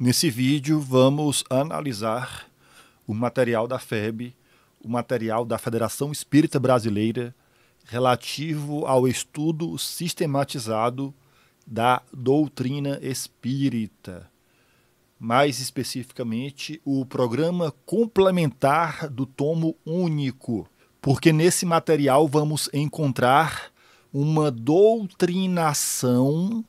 Nesse vídeo vamos analisar o material da FEB, o material da Federação Espírita Brasileira relativo ao estudo sistematizado da doutrina espírita. Mais especificamente, o programa complementar do tomo único, porque nesse material vamos encontrar uma doutrinação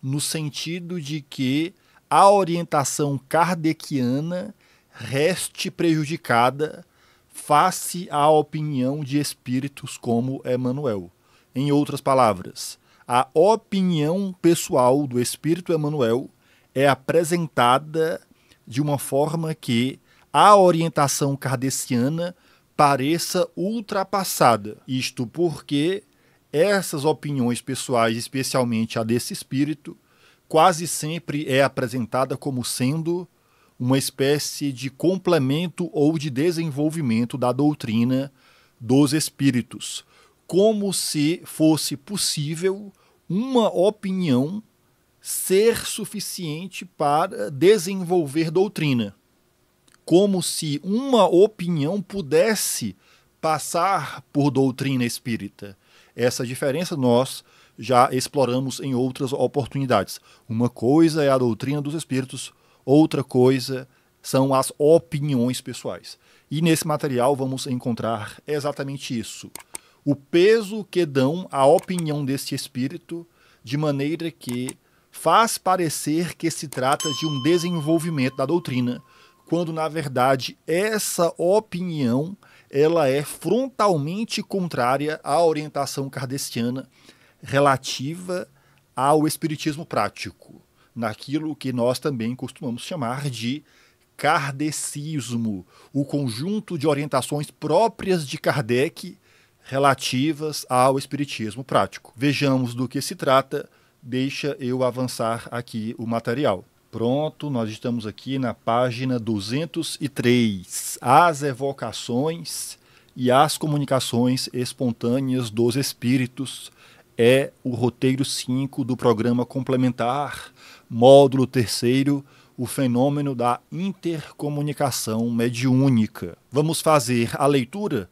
no sentido de que a orientação kardeciana reste prejudicada face à opinião de espíritos como Emmanuel. Em outras palavras, a opinião pessoal do espírito Emmanuel é apresentada de uma forma que a orientação kardeciana pareça ultrapassada. Isto porque essas opiniões pessoais, especialmente a desse espírito, quase sempre é apresentada como sendo uma espécie de complemento ou de desenvolvimento da doutrina dos espíritos, como se fosse possível uma opinião ser suficiente para desenvolver doutrina, como se uma opinião pudesse passar por doutrina espírita. Essa diferença nós já exploramos em outras oportunidades. Uma coisa é a doutrina dos espíritos, outra coisa são as opiniões pessoais. E nesse material vamos encontrar exatamente isso. O peso que dão à opinião deste espírito, de maneira que faz parecer que se trata de um desenvolvimento da doutrina, quando na verdade essa opinião ela é frontalmente contrária à orientação kardeciana relativa ao espiritismo prático, naquilo que nós também costumamos chamar de kardecismo, o conjunto de orientações próprias de Kardec relativas ao espiritismo prático. Vejamos do que se trata, deixa eu avançar aqui o material. Pronto, nós estamos aqui na página 203, as evocações e as comunicações espontâneas dos espíritos é o roteiro 5 do programa complementar, módulo 3, o fenômeno da intercomunicação mediúnica. Vamos fazer a leitura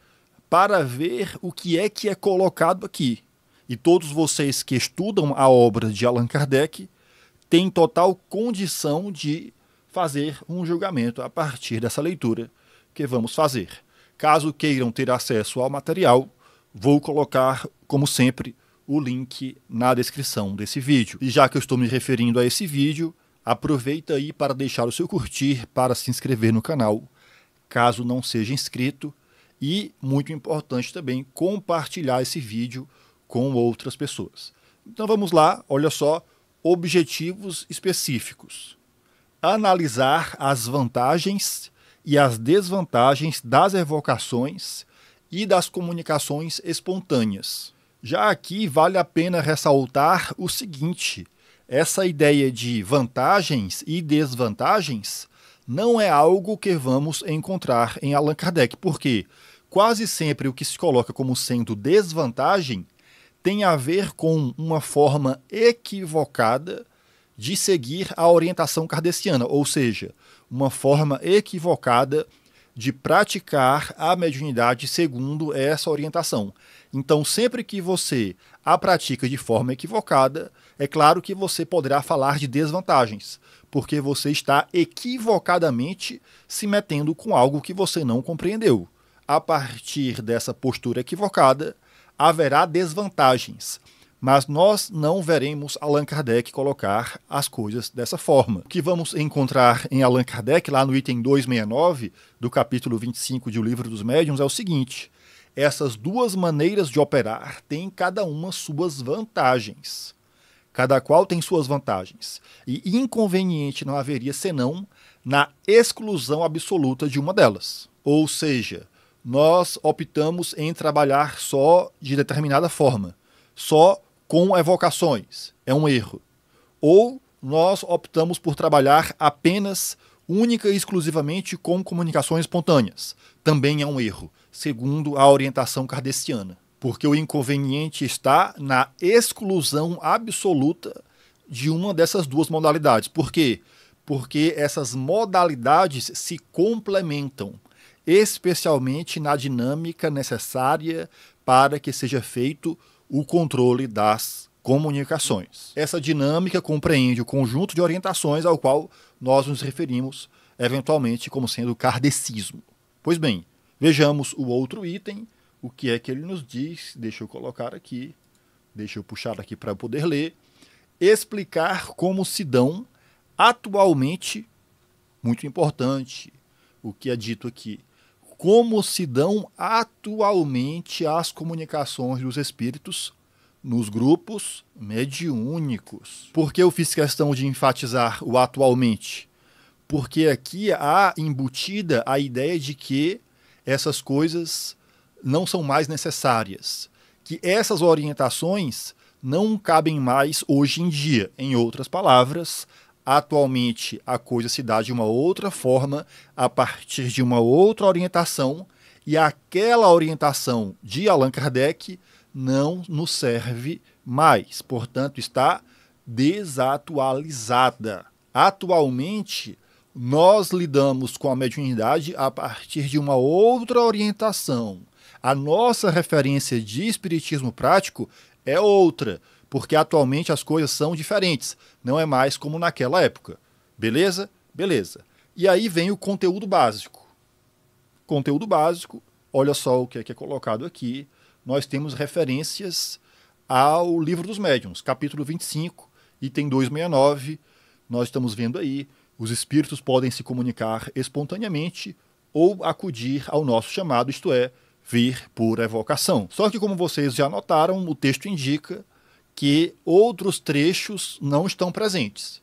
para ver o que é que é colocado aqui. E todos vocês que estudam a obra de Allan Kardec têm total condição de fazer um julgamento a partir dessa leitura que vamos fazer. Caso queiram ter acesso ao material, vou colocar, como sempre, o link na descrição desse vídeo. E já que eu estou me referindo a esse vídeo, aproveita aí para deixar o seu curtir, para se inscrever no canal, caso não seja inscrito, e muito importante também compartilhar esse vídeo com outras pessoas. Então vamos lá, olha só, objetivos específicos. Analisar as vantagens e as desvantagens das revocações e das comunicações espontâneas já aqui vale a pena ressaltar o seguinte: essa ideia de vantagens e desvantagens não é algo que vamos encontrar em Allan Kardec, porque quase sempre o que se coloca como sendo desvantagem tem a ver com uma forma equivocada de seguir a orientação kardeciana, ou seja, uma forma equivocada de praticar a mediunidade segundo essa orientação. Então, sempre que você a pratica de forma equivocada, é claro que você poderá falar de desvantagens, porque você está equivocadamente se metendo com algo que você não compreendeu. A partir dessa postura equivocada, haverá desvantagens. Mas nós não veremos Allan Kardec colocar as coisas dessa forma. O que vamos encontrar em Allan Kardec, lá no item 269 do capítulo 25 de O Livro dos Médiuns, é o seguinte: essas duas maneiras de operar têm cada uma suas vantagens. Cada qual tem suas vantagens. E inconveniente não haveria senão na exclusão absoluta de uma delas. Ou seja, nós optamos em trabalhar só de determinada forma, só com evocações. É um erro. Ou nós optamos por trabalhar apenas única e exclusivamente com comunicações espontâneas. Também é um erro segundo a orientação cardeciana. Porque o inconveniente está na exclusão absoluta de uma dessas duas modalidades. Por quê? Porque essas modalidades se complementam, especialmente na dinâmica necessária para que seja feito o controle das comunicações. Essa dinâmica compreende o conjunto de orientações ao qual nós nos referimos eventualmente como sendo o cardecismo. Pois bem, Vejamos o outro item, o que é que ele nos diz. Deixa eu colocar aqui, deixa eu puxar aqui para poder ler. Explicar como se dão atualmente, muito importante, o que é dito aqui. Como se dão atualmente as comunicações dos espíritos nos grupos mediúnicos. Por que eu fiz questão de enfatizar o atualmente? Porque aqui há embutida a ideia de que essas coisas não são mais necessárias, que essas orientações não cabem mais hoje em dia. Em outras palavras, atualmente a coisa se dá de uma outra forma, a partir de uma outra orientação, e aquela orientação de Allan Kardec não nos serve mais, portanto, está desatualizada. Atualmente, nós lidamos com a mediunidade a partir de uma outra orientação. A nossa referência de espiritismo prático é outra, porque atualmente as coisas são diferentes, não é mais como naquela época. Beleza? Beleza. E aí vem o conteúdo básico. Conteúdo básico, olha só o que é, que é colocado aqui. Nós temos referências ao Livro dos Médiuns, capítulo 25, item 269. Nós estamos vendo aí os espíritos podem se comunicar espontaneamente ou acudir ao nosso chamado, isto é, vir por evocação. Só que, como vocês já notaram, o texto indica que outros trechos não estão presentes.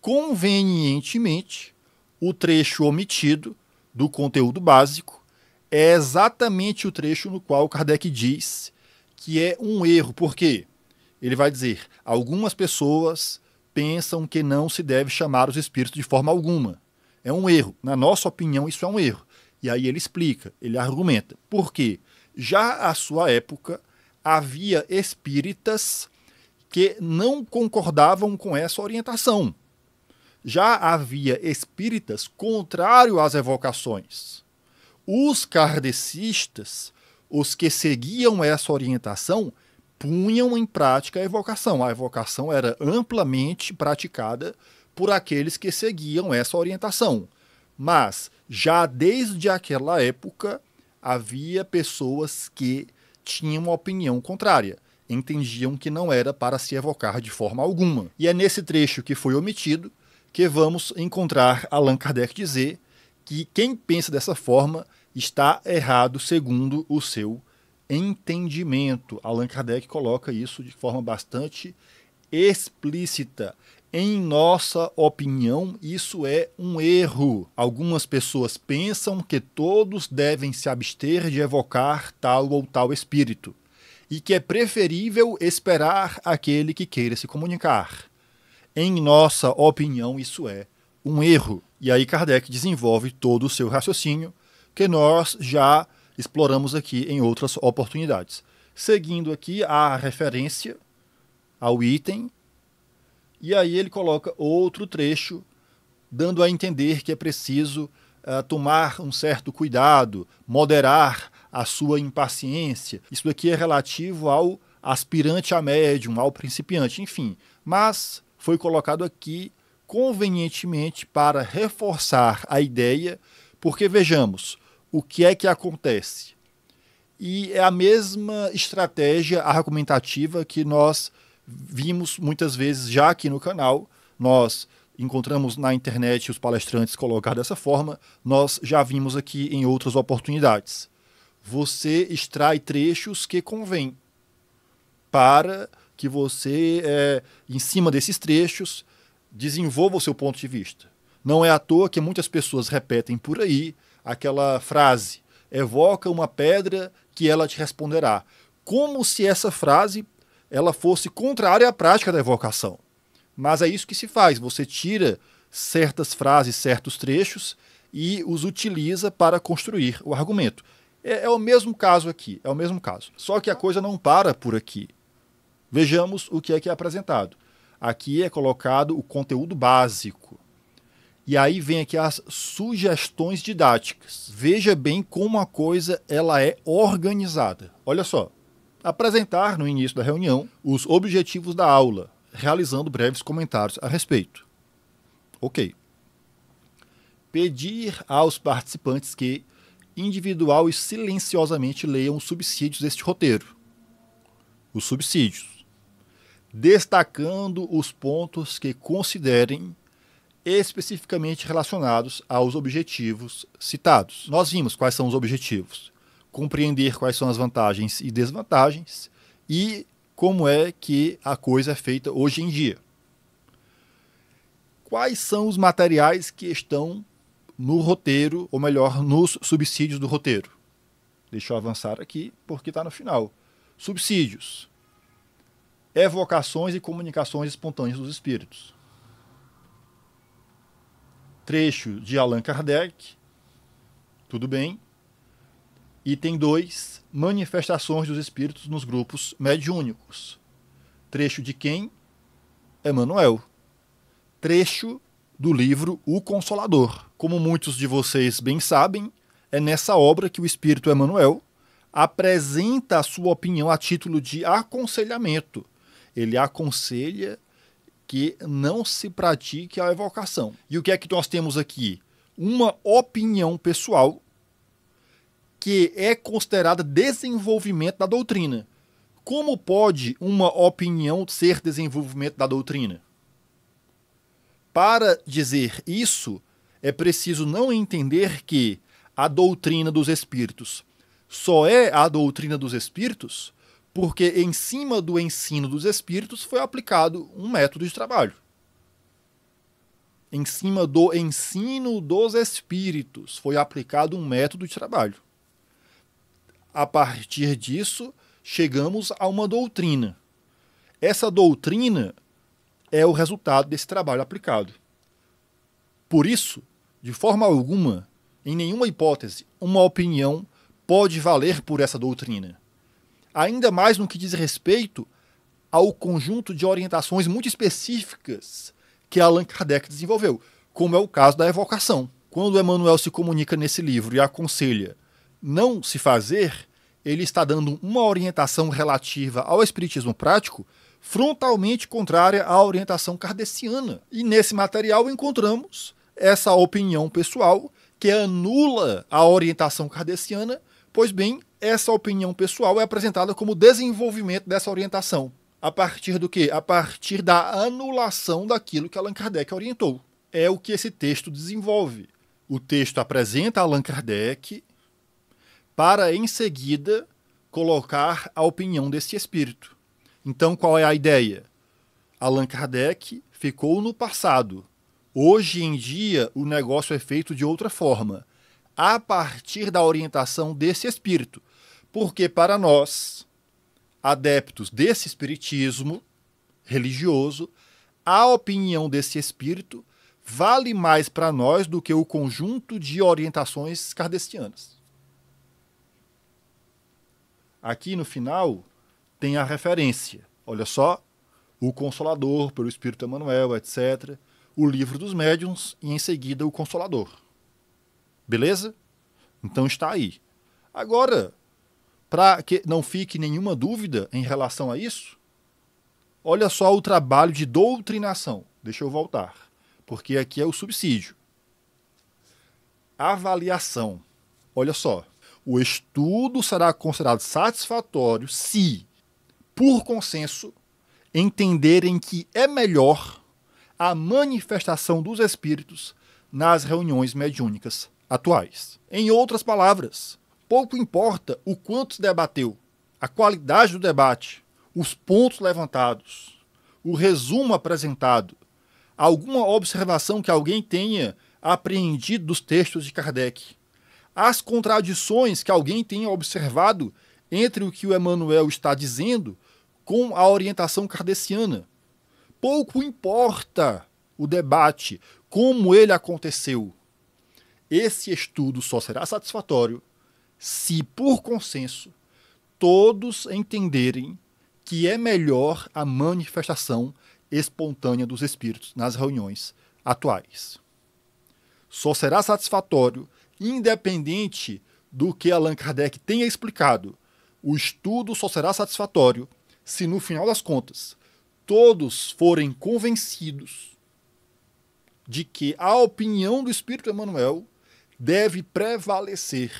Convenientemente, o trecho omitido do conteúdo básico é exatamente o trecho no qual Kardec diz que é um erro, porque ele vai dizer: algumas pessoas pensam que não se deve chamar os espíritos de forma alguma. É um erro. Na nossa opinião, isso é um erro. E aí ele explica, ele argumenta. Por quê? Já à sua época, havia espíritas que não concordavam com essa orientação. Já havia espíritas contrário às evocações. Os kardecistas, os que seguiam essa orientação, punham em prática a evocação. A evocação era amplamente praticada por aqueles que seguiam essa orientação. Mas já desde aquela época havia pessoas que tinham uma opinião contrária, entendiam que não era para se evocar de forma alguma. E é nesse trecho que foi omitido que vamos encontrar Allan Kardec dizer que quem pensa dessa forma está errado segundo o seu entendimento. Allan Kardec coloca isso de forma bastante explícita. Em nossa opinião, isso é um erro. Algumas pessoas pensam que todos devem se abster de evocar tal ou tal espírito e que é preferível esperar aquele que queira se comunicar. Em nossa opinião, isso é um erro. E aí Kardec desenvolve todo o seu raciocínio que nós já exploramos aqui em outras oportunidades. Seguindo aqui a referência ao item, e aí ele coloca outro trecho, dando a entender que é preciso uh, tomar um certo cuidado, moderar a sua impaciência. Isso aqui é relativo ao aspirante a médium, ao principiante, enfim. Mas foi colocado aqui convenientemente para reforçar a ideia, porque vejamos, o que é que acontece? E é a mesma estratégia argumentativa que nós vimos muitas vezes já aqui no canal. Nós encontramos na internet os palestrantes colocar dessa forma, nós já vimos aqui em outras oportunidades. Você extrai trechos que convém para que você, é, em cima desses trechos, desenvolva o seu ponto de vista. Não é à toa que muitas pessoas repetem por aí aquela frase, evoca uma pedra que ela te responderá. Como se essa frase ela fosse contrária à prática da evocação. Mas é isso que se faz, você tira certas frases, certos trechos e os utiliza para construir o argumento. É, é, o mesmo caso aqui, é o mesmo caso. Só que a coisa não para por aqui. Vejamos o que é que é apresentado. Aqui é colocado o conteúdo básico. E aí vem aqui as sugestões didáticas. Veja bem como a coisa ela é organizada. Olha só. Apresentar no início da reunião os objetivos da aula, realizando breves comentários a respeito. OK. Pedir aos participantes que individual e silenciosamente leiam os subsídios deste roteiro. Os subsídios. Destacando os pontos que considerem especificamente relacionados aos objetivos citados. Nós vimos quais são os objetivos, compreender quais são as vantagens e desvantagens e como é que a coisa é feita hoje em dia. Quais são os materiais que estão no roteiro, ou melhor, nos subsídios do roteiro? Deixa eu avançar aqui porque está no final. Subsídios. Evocações e comunicações espontâneas dos espíritos trecho de Allan Kardec, tudo bem. Item 2, manifestações dos espíritos nos grupos mediúnicos. Trecho de quem? Emmanuel. Trecho do livro O Consolador. Como muitos de vocês bem sabem, é nessa obra que o espírito Emmanuel apresenta a sua opinião a título de aconselhamento. Ele aconselha que não se pratique a evocação. E o que é que nós temos aqui? Uma opinião pessoal que é considerada desenvolvimento da doutrina. Como pode uma opinião ser desenvolvimento da doutrina? Para dizer isso, é preciso não entender que a doutrina dos espíritos só é a doutrina dos espíritos porque em cima do ensino dos espíritos foi aplicado um método de trabalho. Em cima do ensino dos espíritos foi aplicado um método de trabalho. A partir disso, chegamos a uma doutrina. Essa doutrina é o resultado desse trabalho aplicado. Por isso, de forma alguma, em nenhuma hipótese, uma opinião pode valer por essa doutrina ainda mais no que diz respeito ao conjunto de orientações muito específicas que Allan Kardec desenvolveu, como é o caso da evocação. Quando Emmanuel se comunica nesse livro e aconselha não se fazer, ele está dando uma orientação relativa ao espiritismo prático frontalmente contrária à orientação kardeciana. E nesse material encontramos essa opinião pessoal que anula a orientação kardeciana Pois bem, essa opinião pessoal é apresentada como desenvolvimento dessa orientação. A partir do que? A partir da anulação daquilo que Allan Kardec orientou. É o que esse texto desenvolve. O texto apresenta Allan Kardec para, em seguida, colocar a opinião desse espírito. Então, qual é a ideia? Allan Kardec ficou no passado. Hoje em dia, o negócio é feito de outra forma a partir da orientação desse espírito. Porque para nós, adeptos desse espiritismo religioso, a opinião desse espírito vale mais para nós do que o conjunto de orientações kardecianas. Aqui no final tem a referência. Olha só, o Consolador pelo Espírito Emmanuel, etc. O livro dos médiuns e em seguida o Consolador. Beleza? Então está aí. Agora, para que não fique nenhuma dúvida em relação a isso, olha só o trabalho de doutrinação. Deixa eu voltar, porque aqui é o subsídio. Avaliação. Olha só. O estudo será considerado satisfatório se, por consenso, entenderem que é melhor a manifestação dos espíritos nas reuniões mediúnicas atuais. Em outras palavras, pouco importa o quanto se debateu, a qualidade do debate, os pontos levantados, o resumo apresentado, alguma observação que alguém tenha apreendido dos textos de Kardec, as contradições que alguém tenha observado entre o que o Emmanuel está dizendo com a orientação cardeciana. Pouco importa o debate, como ele aconteceu, esse estudo só será satisfatório se, por consenso, todos entenderem que é melhor a manifestação espontânea dos espíritos nas reuniões atuais. Só será satisfatório, independente do que Allan Kardec tenha explicado, o estudo só será satisfatório se, no final das contas, todos forem convencidos de que a opinião do Espírito Emmanuel deve prevalecer,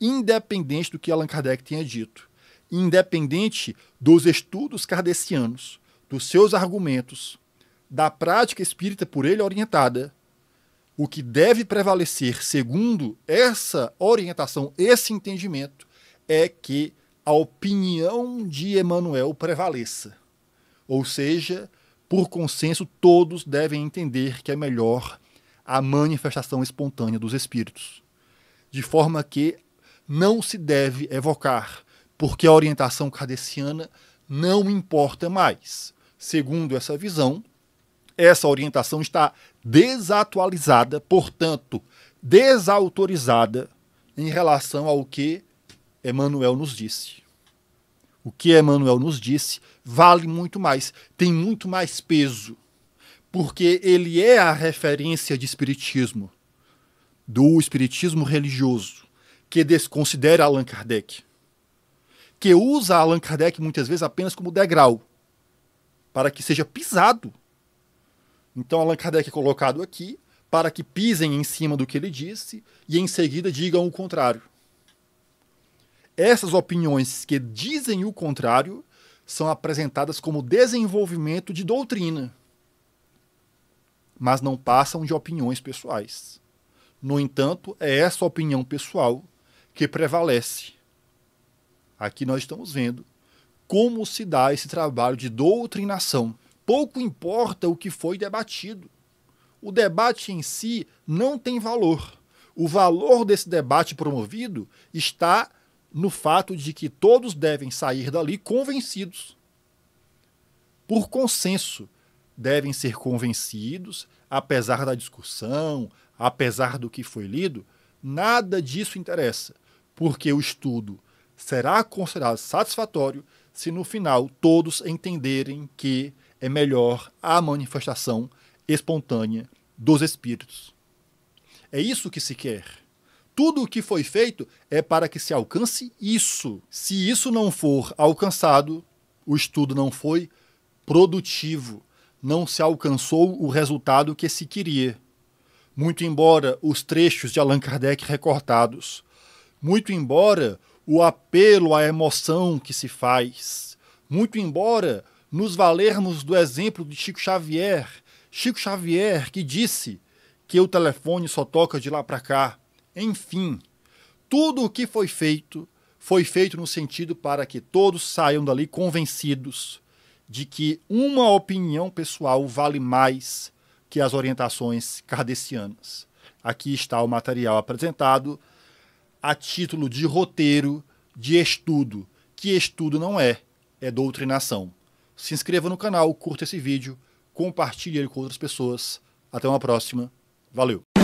independente do que Allan Kardec tenha dito, independente dos estudos kardecianos, dos seus argumentos, da prática espírita por ele orientada, o que deve prevalecer, segundo essa orientação, esse entendimento, é que a opinião de Emmanuel prevaleça. Ou seja, por consenso, todos devem entender que é melhor a manifestação espontânea dos espíritos. De forma que não se deve evocar, porque a orientação kardeciana não importa mais. Segundo essa visão, essa orientação está desatualizada, portanto, desautorizada em relação ao que Emmanuel nos disse. O que Emmanuel nos disse vale muito mais, tem muito mais peso porque ele é a referência de espiritismo, do espiritismo religioso, que desconsidera Allan Kardec, que usa Allan Kardec muitas vezes apenas como degrau, para que seja pisado. Então Allan Kardec é colocado aqui para que pisem em cima do que ele disse e em seguida digam o contrário. Essas opiniões que dizem o contrário são apresentadas como desenvolvimento de doutrina mas não passam de opiniões pessoais. No entanto, é essa opinião pessoal que prevalece. Aqui nós estamos vendo como se dá esse trabalho de doutrinação. Pouco importa o que foi debatido. O debate em si não tem valor. O valor desse debate promovido está no fato de que todos devem sair dali convencidos, por consenso, devem ser convencidos, apesar da discussão, apesar do que foi lido, nada disso interessa, porque o estudo será considerado satisfatório se no final todos entenderem que é melhor a manifestação espontânea dos espíritos. É isso que se quer. Tudo o que foi feito é para que se alcance isso. Se isso não for alcançado, o estudo não foi produtivo não se alcançou o resultado que se queria. Muito embora os trechos de Allan Kardec recortados, muito embora o apelo à emoção que se faz, muito embora nos valermos do exemplo de Chico Xavier, Chico Xavier que disse que o telefone só toca de lá para cá. Enfim, tudo o que foi feito foi feito no sentido para que todos saiam dali convencidos de que uma opinião pessoal vale mais que as orientações kardecianas. Aqui está o material apresentado a título de roteiro de estudo, que estudo não é, é doutrinação. Se inscreva no canal, curta esse vídeo, compartilhe ele com outras pessoas. Até uma próxima. Valeu!